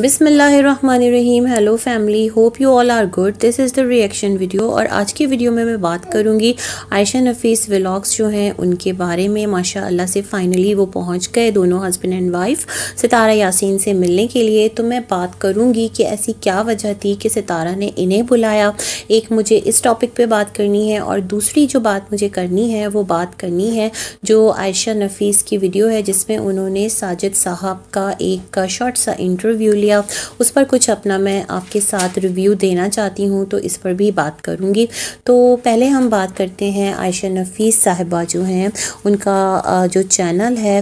बिसमीम hello family hope you all are good this is the reaction video और आज की वीडियो में मैं बात करूंगी आयशा नफीस व्लाग्स जो हैं उनके बारे में माशा अल्लाह से फ़ाइनली वो पहुंच गए दोनों husband and wife Sitara Yasin से मिलने के लिए तो मैं बात करूंगी कि ऐसी क्या वजह थी कि सितारा ने इन्हें बुलाया एक मुझे इस टॉपिक पर बात करनी है और दूसरी जो बात मुझे करनी है वो बात करनी है जो आयशा नफीस की वीडियो है जिसमें उन्होंने साजिद साहब का एक शॉर्ट सा इंटरव्यू लिया लिया उस पर कुछ अपना मैं आपके साथ रिव्यू देना चाहती हूँ तो इस पर भी बात करूँगी तो पहले हम बात करते हैं आयशा नफीस साहबा जो हैं उनका जो चैनल है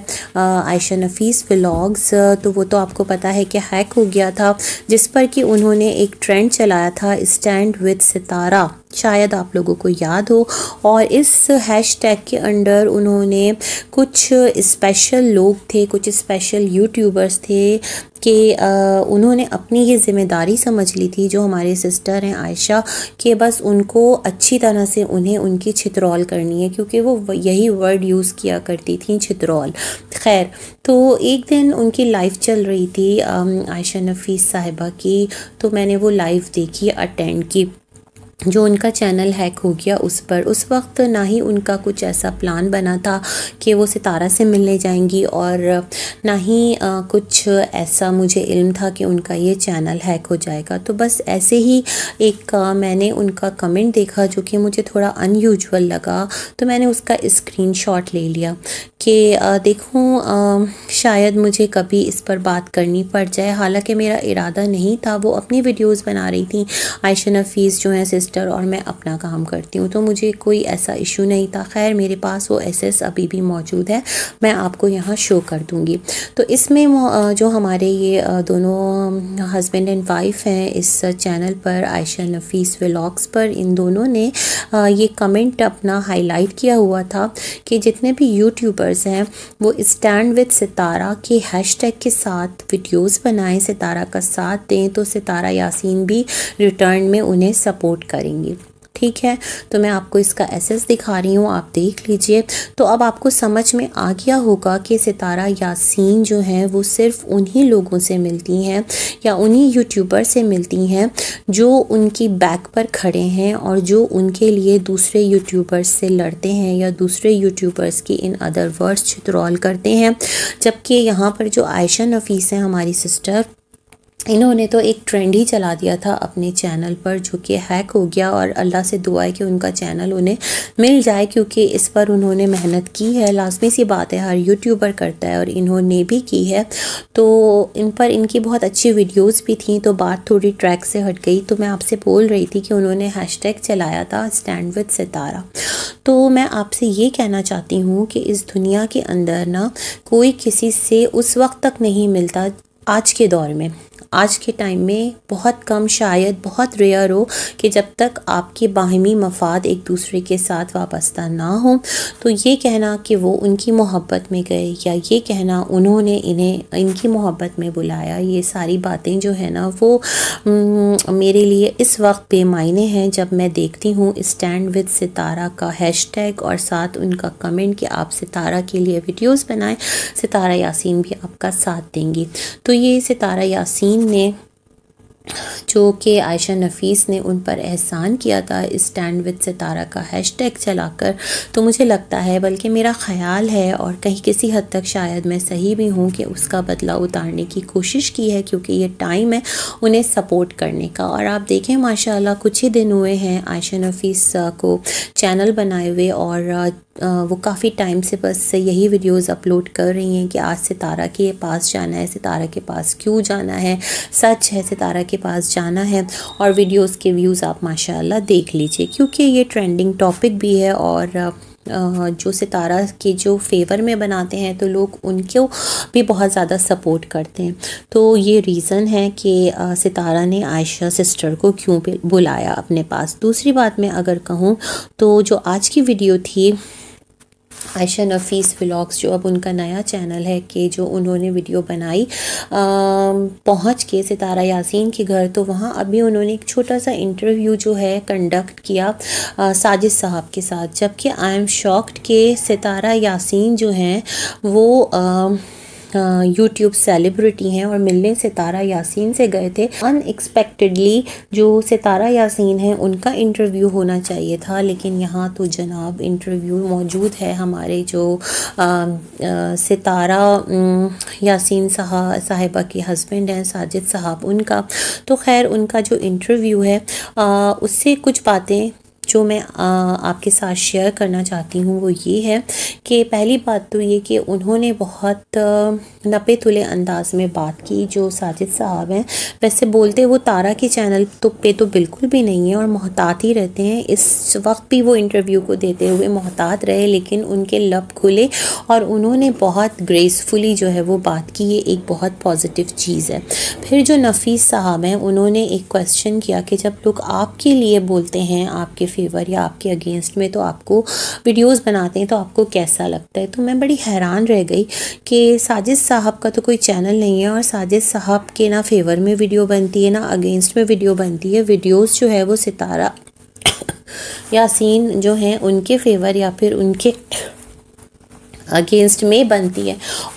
आयशा नफीस व्लॉग्स तो वो तो आपको पता है कि हैक हो गया था जिस पर कि उन्होंने एक ट्रेंड चलाया था स्टैंड विद सितारा शायद आप लोगों को याद हो और इस हैशटैग के अंडर उन्होंने कुछ स्पेशल लोग थे कुछ स्पेशल यूट्यूबर्स थे कि उन्होंने अपनी ये ज़िम्मेदारी समझ ली थी जो हमारे सिस्टर हैं आयशा कि बस उनको अच्छी तरह से उन्हें उनकी छितरौल करनी है क्योंकि वो यही वर्ड यूज़ किया करती थी छित्रॉल खैर तो एक दिन उनकी लाइव चल रही थी आयशा नफीस साहिबा की तो मैंने वो लाइव देखी अटेंड की जो उनका चैनल हैक हो गया उस पर उस वक्त ना ही उनका कुछ ऐसा प्लान बना था कि वो सितारा से मिलने जाएंगी और ना ही आ, कुछ ऐसा मुझे इल्म था कि उनका ये चैनल हैक हो जाएगा तो बस ऐसे ही एक आ, मैंने उनका कमेंट देखा जो कि मुझे थोड़ा अनयूजुअल लगा तो मैंने उसका स्क्रीनशॉट ले लिया कि देखूँ शायद मुझे कभी इस पर बात करनी पड़ जाए हालांकि मेरा इरादा नहीं था वो अपनी वीडियोस बना रही थी आयशा नफीस जो हैं सिस्टर और मैं अपना काम करती हूँ तो मुझे कोई ऐसा इशू नहीं था खैर मेरे पास वो एस अभी भी मौजूद है मैं आपको यहाँ शो कर दूँगी तो इसमें जो हमारे ये दोनों हस्बैंड एंड वाइफ हैं इस चैनल पर आयशा नफीस व्लॉग्स पर इन दोनों ने ये कमेंट अपना हाईलाइट किया हुआ था कि जितने भी यूट्यूबर व्यूअर्स हैं वो स्टैंड विद सितारा के हैशटैग के साथ वीडियोस बनाएं सितारा का साथ दें तो सितारा यासीन भी रिटर्न में उन्हें सपोर्ट करेंगी ठीक है तो मैं आपको इसका एसेस दिखा रही हूँ आप देख लीजिए तो अब आपको समझ में आ गया होगा कि सितारा यासीन जो हैं वो सिर्फ उन्हीं लोगों से मिलती हैं या उन्हीं यूट्यूबर से मिलती हैं जो उनकी बैक पर खड़े हैं और जो उनके लिए दूसरे यूट्यूबर्स से लड़ते हैं या दूसरे यूट्यूबर्स की इन अदर वर्ड्स चित्रॉल करते हैं जबकि यहाँ पर जो आयशा नफीस हैं हमारी सिस्टर इन्होंने तो एक ट्रेंड ही चला दिया था अपने चैनल पर जो कि हैक हो गया और अल्लाह से दुआ है कि उनका चैनल उन्हें मिल जाए क्योंकि इस पर उन्होंने मेहनत की है लाजमी सी बात है हर यूट्यूबर करता है और इन्होंने भी की है तो इन पर इनकी बहुत अच्छी वीडियोस भी थी तो बात थोड़ी ट्रैक से हट गई तो मैं आपसे बोल रही थी कि उन्होंने हैश चलाया था स्टैंड विद सितारा तो मैं आपसे ये कहना चाहती हूँ कि इस दुनिया के अंदर ना कोई किसी से उस वक्त तक नहीं मिलता आज के दौर में आज के टाइम में बहुत कम शायद बहुत रेयर हो कि जब तक आपके बाहमी मफाद एक दूसरे के साथ वाबस्ता ना हो तो ये कहना कि वो उनकी मोहब्बत में गए या ये कहना उन्होंने इन्हें इनकी मोहब्बत में बुलाया ये सारी बातें जो है ना वो हम्म, मेरे लिए इस वक्त बेमायने हैं जब मैं देखती हूँ स्टैंड विद सितारा का टैग और साथ उनका कमेंट कि आप सितारा के लिए वीडियोज़ बनाएँ सितारा यासिन भी आपका साथ देंगी तो ये सितारा यासिन 你。जो कि आयशा नफीस ने उन पर एहसान किया था स्टैंड विद सितारा का हैशटैग चलाकर तो मुझे लगता है बल्कि मेरा ख्याल है और कहीं किसी हद तक शायद मैं सही भी हूँ कि उसका बदला उतारने की कोशिश की है क्योंकि ये टाइम है उन्हें सपोर्ट करने का और आप देखें माशाल्लाह कुछ ही दिन हुए हैं आयशा नफीस को चैनल बनाए हुए और वो काफ़ी टाइम से बस यही वीडियोस अपलोड कर रही हैं कि आज सितारा के पास जाना है सितारा के पास क्यों जाना है सच है सितारा के के पास जाना है और वीडियोस के व्यूज़ आप माशाल्लाह देख लीजिए क्योंकि ये ट्रेंडिंग टॉपिक भी है और जो सितारा के जो फेवर में बनाते हैं तो लोग उनको भी बहुत ज़्यादा सपोर्ट करते हैं तो ये रीज़न है कि सितारा ने आयशा सिस्टर को क्यों बुलाया अपने पास दूसरी बात मैं अगर कहूँ तो जो आज की वीडियो थी आयशा नफीस व्लॉग्स जो अब उनका नया चैनल है कि जो उन्होंने वीडियो बनाई पहुंच के सितारा यासीन के घर तो वहाँ अभी उन्होंने एक छोटा सा इंटरव्यू जो है कंडक्ट किया साजिद साहब के साथ जबकि आई एम शॉक्ड के सितारा यासीन जो हैं वो आ, यूट्यूब सेलिब्रिटी हैं और मिलने सितारा यासीन से गए थे अनएक्सपेक्टेडली जो सितारा यासीन है उनका इंटरव्यू होना चाहिए था लेकिन यहाँ तो जनाब इंटरव्यू मौजूद है हमारे जो आ, आ, सितारा यासीन साहा साहिबा के हस्बैंड हैं साजिद साहब उनका तो खैर उनका जो इंटरव्यू है आ, उससे कुछ बातें जो मैं आपके साथ शेयर करना चाहती हूँ वो ये है कि पहली बात तो ये कि उन्होंने बहुत नपे तुले अंदाज में बात की जो साजिद साहब हैं वैसे बोलते वो तारा के चैनल तो पे तो बिल्कुल भी नहीं है और मोहतात ही रहते हैं इस वक्त भी वो इंटरव्यू को देते हुए मोहतात रहे लेकिन उनके लब खुले और उन्होंने बहुत ग्रेसफुली जो है वो बात की ये एक बहुत पॉजिटिव चीज़ है फिर जो नफीस साहब हैं उन्होंने एक क्वेश्चन किया कि जब लोग आपके लिए बोलते हैं आपके फेवर या आपके अगेंस्ट में तो आपको वीडियोस बनाते हैं तो आपको कैसा लगता है तो मैं बड़ी हैरान रह गई कि साजिद साहब का तो कोई चैनल नहीं है और साजिद साहब के ना फेवर में वीडियो बनती है ना अगेंस्ट में वीडियो बनती है वीडियोज़ जो है वो सितारा यासिन जो हैं उनके फेवर या फिर उनके अगेंस्ट में बनती है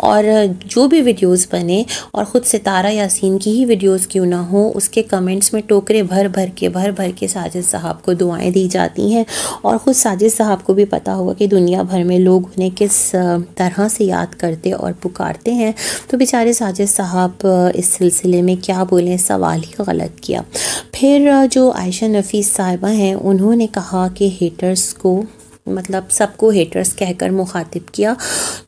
और जो भी वीडियोस बने और ख़ुद सितारा यासीन की ही वीडियोस क्यों ना हो उसके कमेंट्स में टोकरे भर भर के भर भर के साजिद साहब को दुआएं दी जाती हैं और ख़ुद साजिद साहब को भी पता होगा कि दुनिया भर में लोग उन्हें किस तरह से याद करते और पुकारते हैं तो बेचारे साजिद साहब इस सिलसिले में क्या बोलें सवाल ही गलत किया फिर जो आयशा नफीस साहिबा हैं उन्होंने कहा कि हेटर्स को मतलब सबको हेटर्स कहकर मुखातिब किया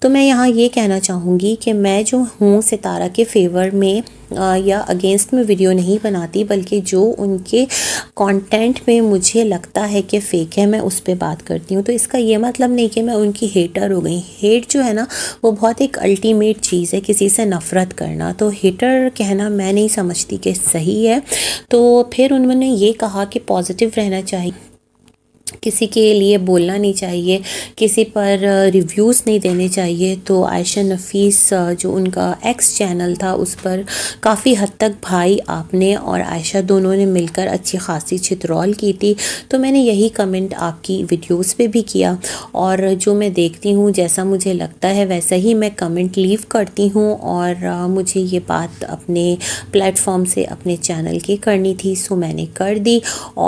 तो मैं यहाँ ये कहना चाहूँगी कि मैं जो हूँ सितारा के फेवर में आ, या अगेंस्ट में वीडियो नहीं बनाती बल्कि जो उनके कंटेंट में मुझे लगता है कि फेक है मैं उस पर बात करती हूँ तो इसका ये मतलब नहीं कि मैं उनकी हेटर हो गई हेट जो है ना वो बहुत एक अल्टीमेट चीज़ है किसी से नफ़रत करना तो हेटर कहना मैं नहीं समझती कि सही है तो फिर उन्होंने ये कहा कि पॉजिटिव रहना चाहिए किसी के लिए बोलना नहीं चाहिए किसी पर रिव्यूज़ नहीं देने चाहिए तो आयशा नफीस जो उनका एक्स चैनल था उस पर काफ़ी हद तक भाई आपने और आयशा दोनों ने मिलकर अच्छी खासी चित्रौल की थी तो मैंने यही कमेंट आपकी वीडियोस पे भी किया और जो मैं देखती हूँ जैसा मुझे लगता है वैसा ही मैं कमेंट लीव करती हूँ और मुझे ये बात अपने प्लेटफॉर्म से अपने चैनल की करनी थी सो मैंने कर दी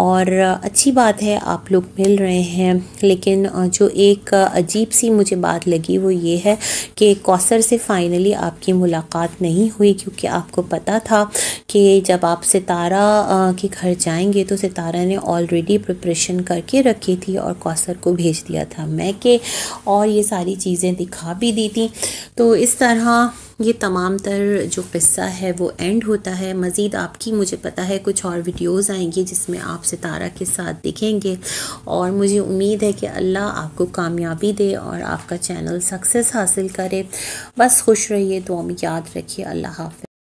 और अच्छी बात है आप लोग मिल रहे हैं लेकिन जो एक अजीब सी मुझे बात लगी वो ये है कि कौसर से फ़ाइनली आपकी मुलाकात नहीं हुई क्योंकि आपको पता था कि जब आप सितारा के घर जाएंगे तो सितारा ने ऑलरेडी प्रिपरेशन करके रखी थी और कौसर को भेज दिया था मैं के और ये सारी चीज़ें दिखा भी दी थी तो इस तरह ये तमाम तर जो किस्सा है वो एंड होता है मज़ीद आपकी मुझे पता है कुछ और वीडियोस आएंगी जिसमें आप सितारा के साथ दिखेंगे और मुझे उम्मीद है कि अल्लाह आपको कामयाबी दे और आपका चैनल सक्सेस हासिल करे बस खुश रहिए तो याद रखिए अल्लाह हाफ